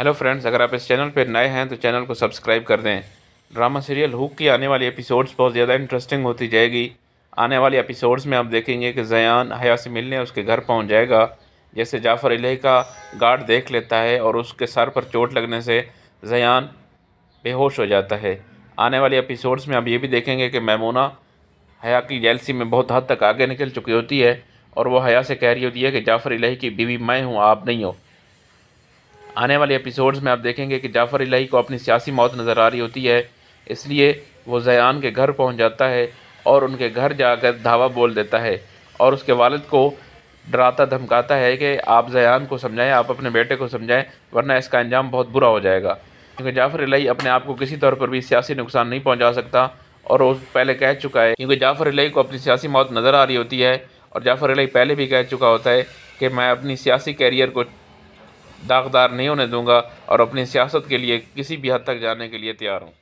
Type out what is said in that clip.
hello friends अगर आप इस चैनल पर नए हैं तो चैनल को सब्सक्राइब कर दें ड्रामा सीरियल हुक की आने वाली एपिसोड्स बहुत ज़्यादा इंटरेस्टिंग होती जाएगी आने वाले एपिसोड्स में आप देखेंगे कि जयान हया से मिलने उसके घर पहुंच जाएगा जैसे जाफ़र अलह का गार्ड देख लेता है और उसके सर पर चोट लगने से जयान बेहोश हो जाता है आने वाले एपिसोड्स में आप ये भी देखेंगे कि मैमोना हया की जेलसी में बहुत हद तक आगे निकल चुकी होती है और वो हया से कह रही होती है कि जाफ़र अलह की बीवी मैं हूँ आप नहीं हो आने वाले एपिसोड्स में आप देखेंगे कि जाफ़र इलाही को अपनी सियासी मौत नज़र आ रही होती है इसलिए वो जयान के घर पहुंच जाता है और उनके घर जाकर धावा बोल देता है और उसके वालद को डराता धमकाता है कि आप जयान को समझाएं आप अपने बेटे को समझाएं वरना इसका अंजाम बहुत बुरा हो जाएगा क्योंकि जाफ़र इलाही अपने आप को किसी तौर पर भी सियासी नुकसान नहीं पहुँचा सकता और वो पहले कह चुका है क्योंकि जाफ़र इलाही को अपनी सियासी मौत नज़र आ रही होती है और जाफ़र इलाही पहले भी कह चुका होता है कि मैं अपनी सियासी कैरियर को दागदार नहीं होने दूंगा और अपनी सियासत के लिए किसी भी हद तक जाने के लिए तैयार हूँ